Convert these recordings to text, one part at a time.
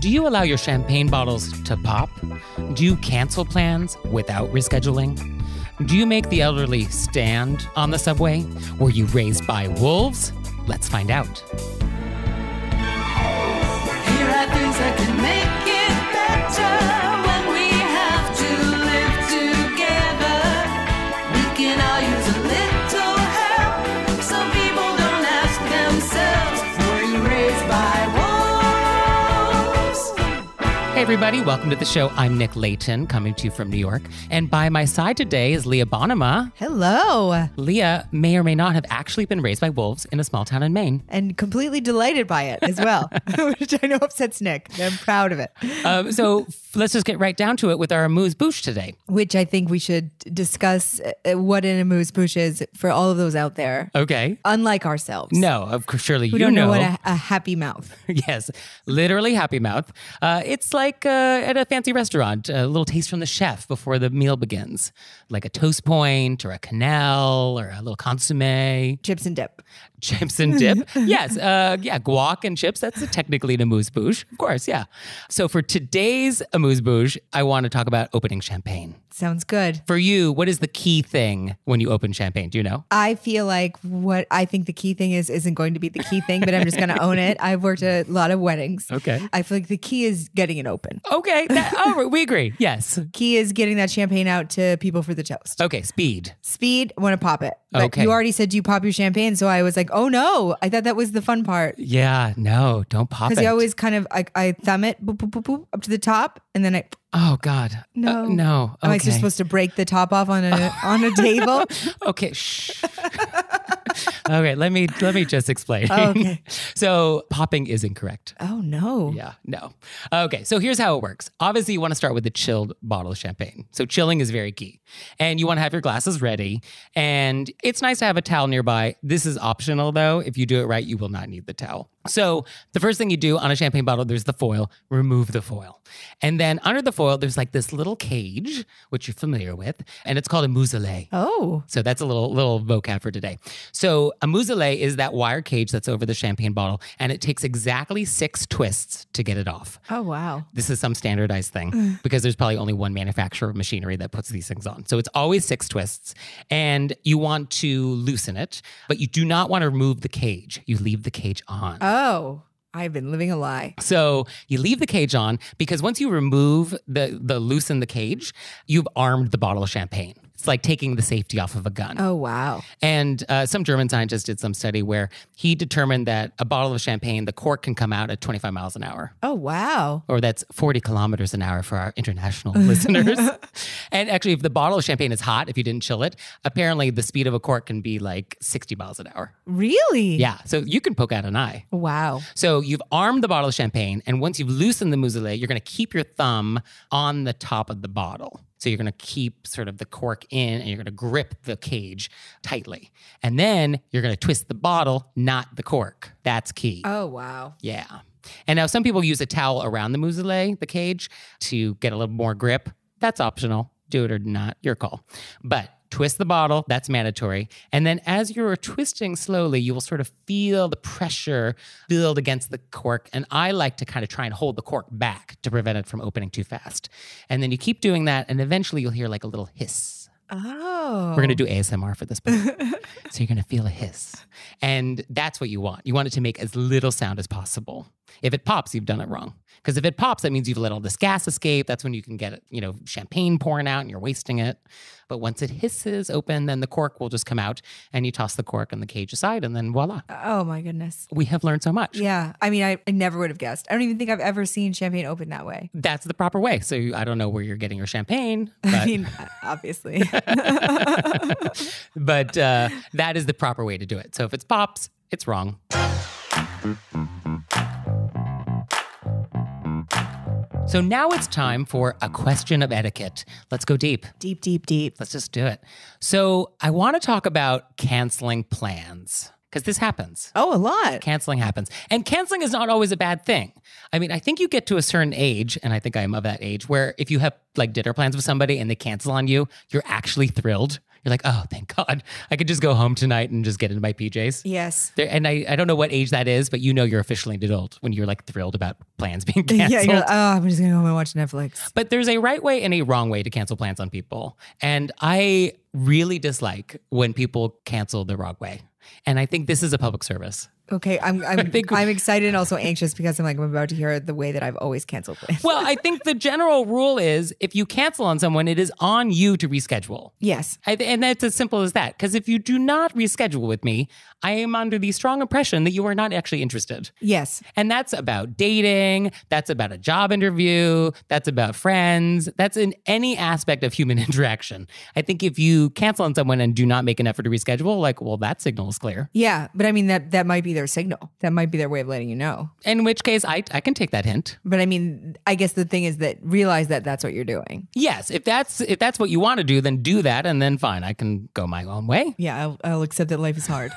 Do you allow your champagne bottles to pop? Do you cancel plans without rescheduling? Do you make the elderly stand on the subway? Were you raised by wolves? Let's find out. everybody. Welcome to the show. I'm Nick Layton, coming to you from New York. And by my side today is Leah Bonema. Hello. Leah may or may not have actually been raised by wolves in a small town in Maine. And completely delighted by it as well, which I know upsets Nick. I'm proud of it. Um, so let's just get right down to it with our amuse bouche today. Which I think we should discuss uh, uh, what an amuse bouche is for all of those out there. Okay. Unlike ourselves. No, of course, surely you don't know, know what a, a happy mouth. yes, literally happy mouth. Uh, it's like like uh, at a fancy restaurant, a little taste from the chef before the meal begins, like a toast point or a canal or a little consomme. Chips and dip. Chips and dip. yes. Uh, yeah. Guac and chips. That's technically an amuse bouche. Of course. Yeah. So for today's amuse bouche, I want to talk about opening champagne. Sounds good. For you, what is the key thing when you open champagne? Do you know? I feel like what I think the key thing is isn't going to be the key thing, but I'm just going to own it. I've worked a lot of weddings. Okay. I feel like the key is getting it open. Okay. That, oh, we agree. Yes. Key is getting that champagne out to people for the toast. Okay. Speed. Speed. Want to pop it? But okay. You already said you pop your champagne, so I was like, oh no, I thought that was the fun part. Yeah. No, don't pop it. Because you always kind of I, I thumb it boop, boop, boop, boop, up to the top, and then I. Oh God. No. Uh, no. Okay. Am I just supposed to break the top off on a on a table? okay. Shh. okay, let me let me just explain. Oh, okay. so popping is incorrect. Oh no. Yeah, no. Okay, so here's how it works. Obviously, you want to start with a chilled bottle of champagne. So chilling is very key. And you want to have your glasses ready. And it's nice to have a towel nearby. This is optional though. If you do it right, you will not need the towel. So the first thing you do on a champagne bottle, there's the foil, remove the foil. And then under the foil, there's like this little cage, which you're familiar with, and it's called a mousselet. Oh. So that's a little little vocab for today. So a mousselet is that wire cage that's over the champagne bottle, and it takes exactly six twists to get it off. Oh wow. This is some standardized thing mm. because there's probably only one manufacturer of machinery that puts these things on. So it's always six twists. And you want to loosen it, but you do not want to remove the cage. You leave the cage on. Oh. Oh. I've been living a lie. So you leave the cage on because once you remove the the loosen the cage, you've armed the bottle of champagne. It's like taking the safety off of a gun. Oh, wow. And uh, some German scientists did some study where he determined that a bottle of champagne, the cork can come out at 25 miles an hour. Oh, wow. Or that's 40 kilometers an hour for our international listeners. And actually, if the bottle of champagne is hot, if you didn't chill it, apparently the speed of a cork can be like 60 miles an hour. Really? Yeah. So you can poke out an eye. Wow. So you've armed the bottle of champagne. And once you've loosened the mousselet, you're going to keep your thumb on the top of the bottle. So you're going to keep sort of the cork in and you're going to grip the cage tightly. And then you're going to twist the bottle, not the cork. That's key. Oh, wow. Yeah. And now some people use a towel around the muselet, the cage, to get a little more grip. That's optional. Do it or not, your call. But twist the bottle, that's mandatory. And then as you're twisting slowly, you will sort of feel the pressure build against the cork. And I like to kind of try and hold the cork back to prevent it from opening too fast. And then you keep doing that, and eventually you'll hear like a little hiss. Oh. We're going to do ASMR for this. so you're going to feel a hiss. And that's what you want. You want it to make as little sound as possible. If it pops, you've done it wrong. Because if it pops, that means you've let all this gas escape. That's when you can get, you know, champagne pouring out and you're wasting it. But once it hisses open, then the cork will just come out and you toss the cork and the cage aside and then voila. Oh my goodness. We have learned so much. Yeah. I mean, I, I never would have guessed. I don't even think I've ever seen champagne open that way. That's the proper way. So I don't know where you're getting your champagne. But... I mean, uh, obviously. but uh, that is the proper way to do it. So if it's pops, it's wrong. So now it's time for a question of etiquette. Let's go deep. Deep, deep, deep. Let's just do it. So I want to talk about canceling plans because this happens. Oh, a lot. Canceling happens. And canceling is not always a bad thing. I mean, I think you get to a certain age, and I think I am of that age, where if you have like dinner plans with somebody and they cancel on you, you're actually thrilled. You're like, oh, thank God. I could just go home tonight and just get into my PJs. Yes. There, and I, I don't know what age that is, but you know you're officially an adult when you're like thrilled about plans being canceled. Yeah, you're like, oh, I'm just going to go home and watch Netflix. But there's a right way and a wrong way to cancel plans on people. And I really dislike when people cancel the wrong way. And I think this is a public service. Okay, I'm I'm, I'm excited and also anxious because I'm like I'm about to hear the way that I've always canceled plans. well, I think the general rule is if you cancel on someone, it is on you to reschedule. Yes, I, and that's as simple as that. Because if you do not reschedule with me, I am under the strong impression that you are not actually interested. Yes, and that's about dating. That's about a job interview. That's about friends. That's in any aspect of human interaction. I think if you cancel on someone and do not make an effort to reschedule, like well, that signals clear. Yeah, but I mean that that might be their signal. That might be their way of letting you know. In which case, I I can take that hint. But I mean, I guess the thing is that realize that that's what you're doing. Yes, if that's if that's what you want to do, then do that, and then fine, I can go my own way. Yeah, I'll, I'll accept that life is hard.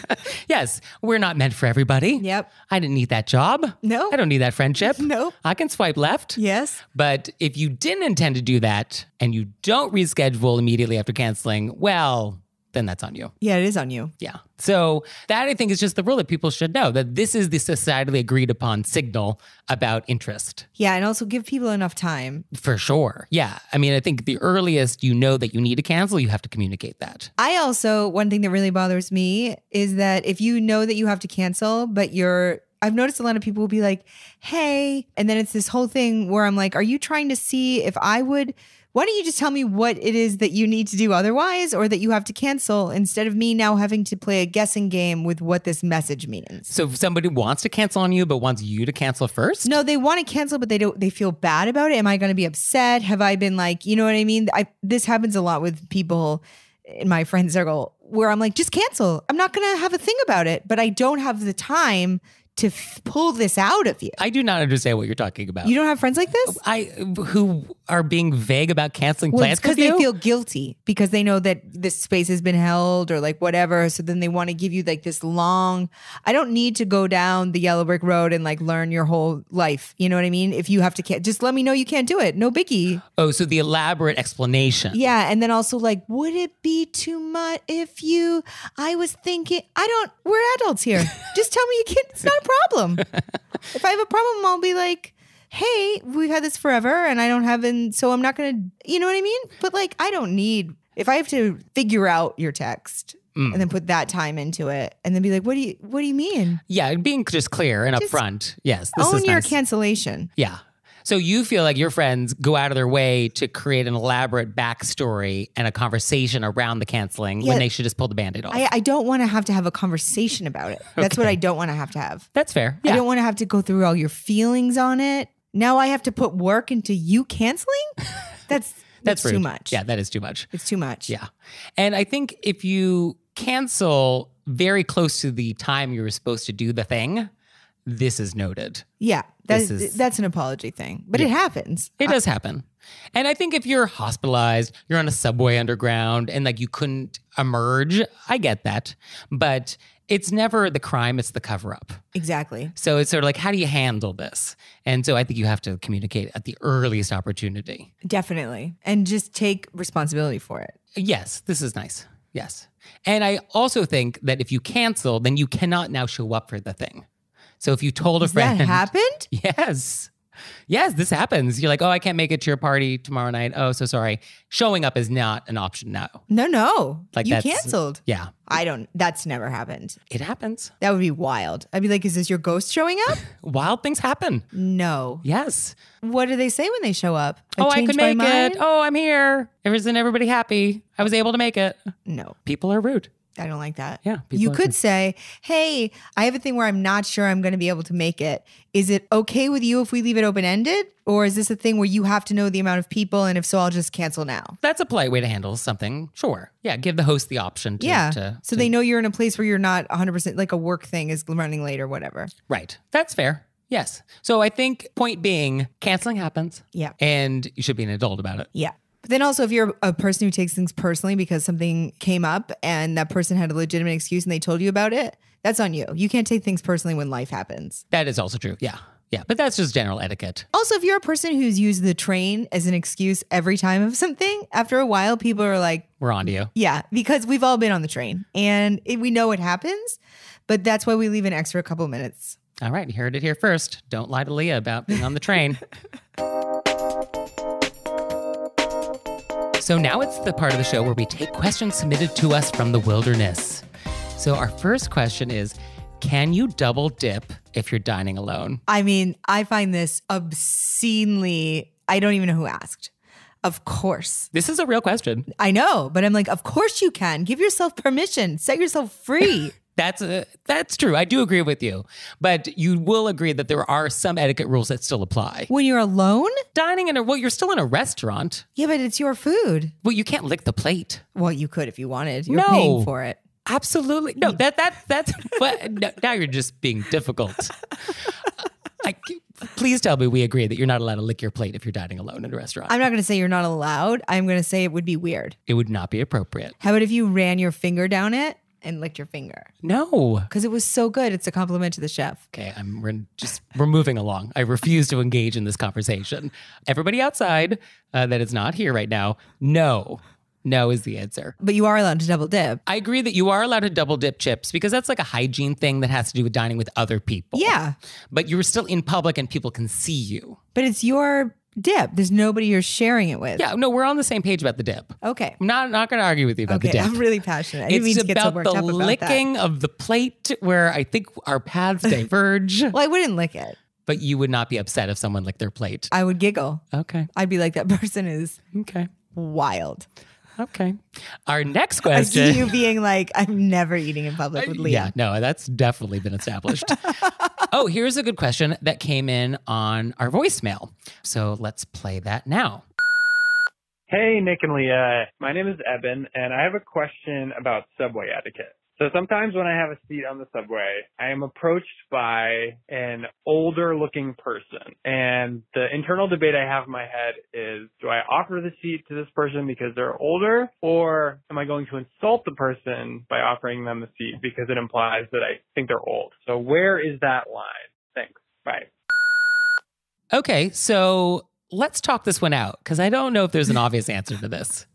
yes, we're not meant for everybody. Yep. I didn't need that job. No. I don't need that friendship. No. I can swipe left. Yes. But if you didn't intend to do that and you don't reschedule immediately after canceling, well, then that's on you. Yeah, it is on you. Yeah. So that I think is just the rule that people should know that this is the societally agreed upon signal about interest. Yeah, and also give people enough time. For sure. Yeah. I mean, I think the earliest you know that you need to cancel, you have to communicate that. I also one thing that really bothers me is that if you know that you have to cancel, but you're I've noticed a lot of people will be like, "Hey," and then it's this whole thing where I'm like, "Are you trying to see if I would why don't you just tell me what it is that you need to do otherwise or that you have to cancel instead of me now having to play a guessing game with what this message means? So if somebody wants to cancel on you but wants you to cancel first? No, they want to cancel but they don't they feel bad about it. Am I going to be upset? Have I been like, you know what I mean? I this happens a lot with people in my friend circle where I'm like, just cancel. I'm not going to have a thing about it, but I don't have the time to pull this out of you. I do not understand what you're talking about. You don't have friends like this? I who are being vague about canceling well, plans because they you? feel guilty because they know that this space has been held or like whatever. So then they want to give you like this long. I don't need to go down the yellow brick road and like learn your whole life. You know what I mean? If you have to, just let me know you can't do it. No biggie. Oh, so the elaborate explanation. Yeah, and then also like, would it be too much if you? I was thinking. I don't. We're adults here. just tell me you can't. It's not a problem. if I have a problem, I'll be like hey, we've had this forever and I don't have, and so I'm not going to, you know what I mean? But like, I don't need, if I have to figure out your text, Mm. and then put that time into it and then be like what do you what do you mean yeah being just clear and just upfront yes this own your nice. cancellation yeah so you feel like your friends go out of their way to create an elaborate backstory and a conversation around the canceling yeah, when they should just pull the band-aid off. I, I don't want to have to have a conversation about it. That's okay. what I don't want to have to have. That's fair. Yeah. I don't want to have to go through all your feelings on it. Now I have to put work into you canceling? That's that's, that's too much. Yeah, that is too much. It's too much. Yeah. And I think if you cancel very close to the time you were supposed to do the thing, this is noted. Yeah, that is, is, that's an apology thing, but yeah. it happens. It does happen. And I think if you're hospitalized, you're on a subway underground, and like you couldn't emerge, I get that. But it's never the crime, it's the cover up. Exactly. So it's sort of like, how do you handle this? And so I think you have to communicate at the earliest opportunity. Definitely. And just take responsibility for it. Yes, this is nice. Yes. And I also think that if you cancel, then you cannot now show up for the thing. So if you told a Has friend that happened? Yes. Yes, this happens. You're like, oh, I can't make it to your party tomorrow night. Oh, so sorry. Showing up is not an option now. No, no. Like you canceled. Yeah. I don't that's never happened. It happens. That would be wild. I'd be like, is this your ghost showing up? wild things happen. No. Yes. What do they say when they show up? I oh, I could make it. Oh, I'm here. Isn't everybody happy? I was able to make it. No. People are rude. I don't like that. Yeah. You could say, hey, I have a thing where I'm not sure I'm going to be able to make it. Is it okay with you if we leave it open ended? Or is this a thing where you have to know the amount of people? And if so, I'll just cancel now? That's a polite way to handle something. Sure. Yeah. Give the host the option to. Yeah. To, so to, they know you're in a place where you're not 100% like a work thing is running late or whatever. Right. That's fair. Yes. So I think, point being, canceling happens. Yeah. And you should be an adult about it. Yeah. But then also, if you're a person who takes things personally because something came up and that person had a legitimate excuse and they told you about it, that's on you. You can't take things personally when life happens. That is also true. Yeah. Yeah, but that's just general etiquette. Also, if you're a person who's used the train as an excuse every time of something, after a while, people are like, We're on to you. Yeah, because we've all been on the train and it, we know it happens, but that's why we leave an extra couple minutes. All right, you heard it here first. Don't lie to Leah about being on the train. So now it's the part of the show where we take questions submitted to us from the wilderness. So our first question is Can you double dip if you're dining alone? I mean, I find this obscenely, I don't even know who asked. Of course. This is a real question. I know, but I'm like, of course you can. Give yourself permission, set yourself free. That's a, that's true. I do agree with you, but you will agree that there are some etiquette rules that still apply. When you're alone, dining in a well, you're still in a restaurant. Yeah, but it's your food. Well, you can't lick the plate. Well, you could if you wanted. You're no. paying for it. Absolutely. No, mm. that that that's but no, now you're just being difficult. I, please tell me we agree that you're not allowed to lick your plate if you're dining alone in a restaurant. I'm not going to say you're not allowed. I'm going to say it would be weird. It would not be appropriate. How about if you ran your finger down it? and licked your finger? No. Because it was so good. It's a compliment to the chef. Okay, I'm we're just we're moving along. I refuse to engage in this conversation. Everybody outside uh, that is not here right now, no. No is the answer. But you are allowed to double dip. I agree that you are allowed to double dip chips because that's like a hygiene thing that has to do with dining with other people. Yeah. But you're still in public and people can see you. But it's your dip. There's nobody you're sharing it with. Yeah, no, we're on the same page about the dip. Okay. I'm not not going to argue with you about okay, the dip. I'm really passionate. I it's about so the about licking that. of the plate where I think our paths diverge. well, I wouldn't lick it. But you would not be upset if someone licked their plate. I would giggle. Okay. I'd be like, that person is okay wild. Okay. Our next question. I see you being like, I'm never eating in public with Leah. Yeah, no, that's definitely been established. oh, here's a good question that came in on our voicemail. So let's play that now. Hey, Nick and Leah. My name is Eben, and I have a question about subway etiquette. So sometimes when I have a seat on the subway, I am approached by an older looking person. And the internal debate I have in my head is, do I offer the seat to this person because they're older or am I going to insult the person by offering them the seat because it implies that I think they're old? So where is that line? Thanks. Bye. Okay. So let's talk this one out because I don't know if there's an obvious answer to this.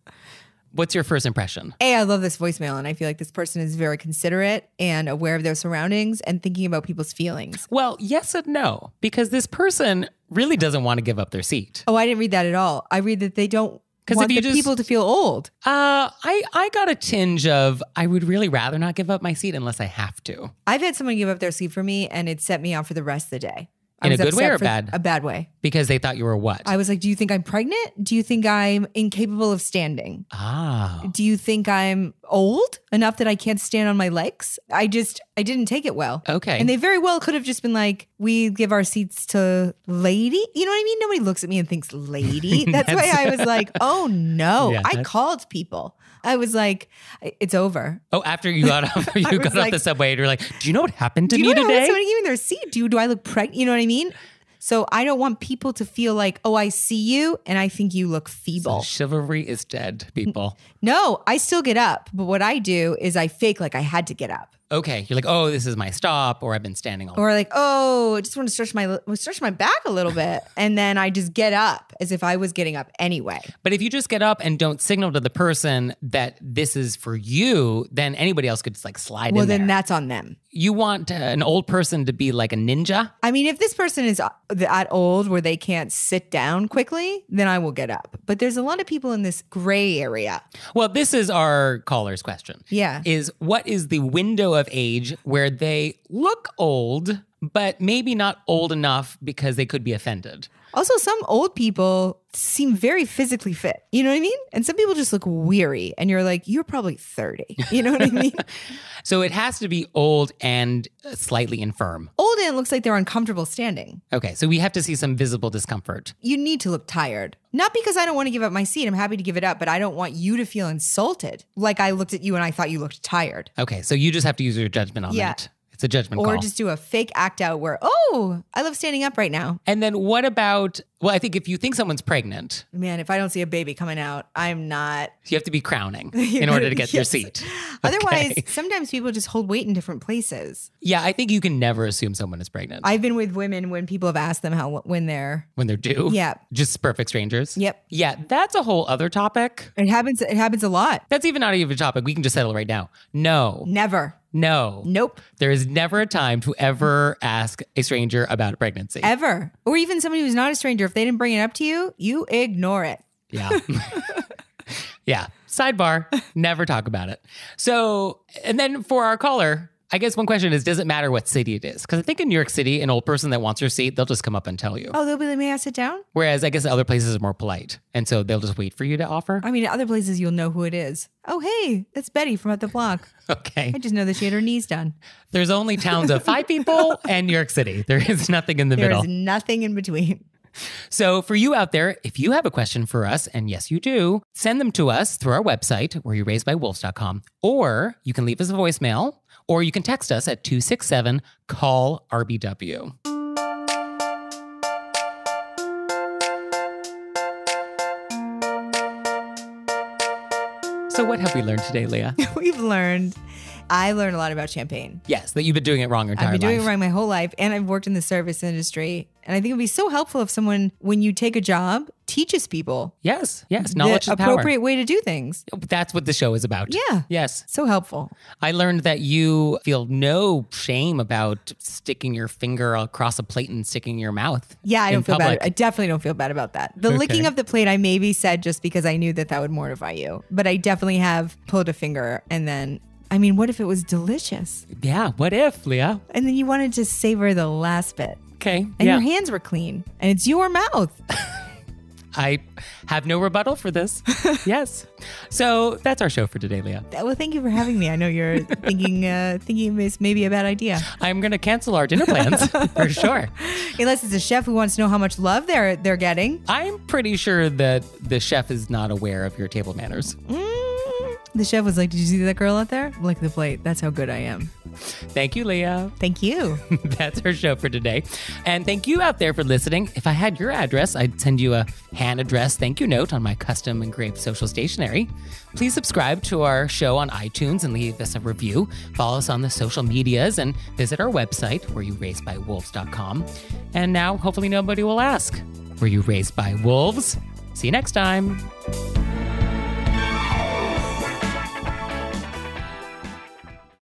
What's your first impression? A, I love this voicemail, and I feel like this person is very considerate and aware of their surroundings and thinking about people's feelings. Well, yes and no, because this person really doesn't want to give up their seat. Oh, I didn't read that at all. I read that they don't because if you just, people to feel old. Uh, I I got a tinge of I would really rather not give up my seat unless I have to. I've had someone give up their seat for me, and it set me off for the rest of the day in a good way or a bad? A bad way. Because they thought you were what? I was like, do you think I'm pregnant? Do you think I'm incapable of standing? Ah. Do you think I'm old enough that I can't stand on my legs? I just, I didn't take it well. Okay. And they very well could have just been like, we give our seats to lady. You know what I mean? Nobody looks at me and thinks lady. That's, that's why I was like, oh no, yeah, I called people. I was like, it's over. Oh, after you got off, you got off the subway and you're like, do you know what happened to you me know today? Somebody gave me their seat. Do, do I look pregnant? You know what I mean? mean? So I don't want people to feel like, oh, I see you and I think you look feeble. So chivalry is dead, people. No, I still get up. But what I do is I fake like I had to get up okay, you're like, oh, this is my stop, or I've been standing all. Or like, oh, I just want to stretch my stretch my back a little bit, and then I just get up as if I was getting up anyway. But if you just get up and don't signal to the person that this is for you, then anybody else could just like slide. Well, then there. that's on them. You want uh, an old person to be like a ninja. I mean, if this person is uh, that old where they can't sit down quickly, then I will get up. But there's a lot of people in this gray area. Well, this is our caller's question. Yeah. Is what is the window of age where they look old, but maybe not old enough because they could be offended. Also, some old people seem very physically fit. You know what I mean? And some people just look weary, and you're like, you're probably 30. You know what I mean? so it has to be old and slightly infirm. Old and looks like they're uncomfortable standing. Okay, so we have to see some visible discomfort. You need to look tired. Not because I don't want to give up my seat. I'm happy to give it up, but I don't want you to feel insulted. Like I looked at you and I thought you looked tired. Okay, so you just have to use your judgment on yeah. that. It's a judgment or call. just do a fake act out where, oh, I love standing up right now. And then what about, well, I think if you think someone's pregnant. Man, if I don't see a baby coming out, I'm not. You have to be crowning in order to get yes. your seat. Okay. Otherwise, sometimes people just hold weight in different places. Yeah, I think you can never assume someone is pregnant. I've been with women when people have asked them how, when they're. When they're due. Yeah. Just perfect strangers. Yep. Yeah, that's a whole other topic. It happens. It happens a lot. That's even not even a topic. We can just settle right now. No. Never. No. Nope. There is never a time to ever ask a stranger about a pregnancy. Ever. Or even somebody who's not a stranger. If they didn't bring it up to you, you ignore it. Yeah. yeah. Sidebar, never talk about it. So, and then for our caller, I guess one question is, does it matter what city it is? Because I think in New York City, an old person that wants your seat, they'll just come up and tell you. Oh, they'll be like, may I sit down? Whereas I guess other places are more polite. And so they'll just wait for you to offer. I mean, other places you'll know who it is. Oh, hey, that's Betty from up the block. okay. I just know that she had her knees done. There's only towns of five people and New York City. There is nothing in the there middle. There is nothing in between. So, for you out there, if you have a question for us, and yes, you do, send them to us through our website, where you're raised by wolves.com, or you can leave us a voicemail or you can text us at 267 call RBW. So, what have we learned today, Leah? We've learned. I learned a lot about champagne. Yes, that you've been doing it wrong your entire I've been doing life. it wrong my whole life, and I've worked in the service industry. And I think it would be so helpful if someone, when you take a job teaches people. Yes, yes, knowledge the appropriate power. way to do things. That's what the show is about. Yeah. Yes. So helpful. I learned that you feel no shame about sticking your finger across a plate and sticking your mouth. Yeah, I don't feel public. bad. I definitely don't feel bad about that. The okay. licking of the plate I maybe said just because I knew that that would mortify you, but I definitely have pulled a finger and then I mean, what if it was delicious? Yeah, what if, Leah? And then you wanted to savor the last bit. Okay. And yeah. your hands were clean and it's your mouth. I have no rebuttal for this. yes. So that's our show for today, Leah. Well, thank you for having me. I know you're thinking uh, thinking may be a bad idea. I'm going to cancel our dinner plans for sure. Unless it's a chef who wants to know how much love they're they're getting. I'm pretty sure that the chef is not aware of your table manners. Mm. The chef was like, Did you see that girl out there? Like the plate. That's how good I am. Thank you, Leah. Thank you. That's our show for today. And thank you out there for listening. If I had your address, I'd send you a hand address thank you note on my custom engraved social stationery. Please subscribe to our show on iTunes and leave us a review. Follow us on the social medias and visit our website, where you raised by wolves.com. And now, hopefully, nobody will ask, Were you raised by wolves? See you next time.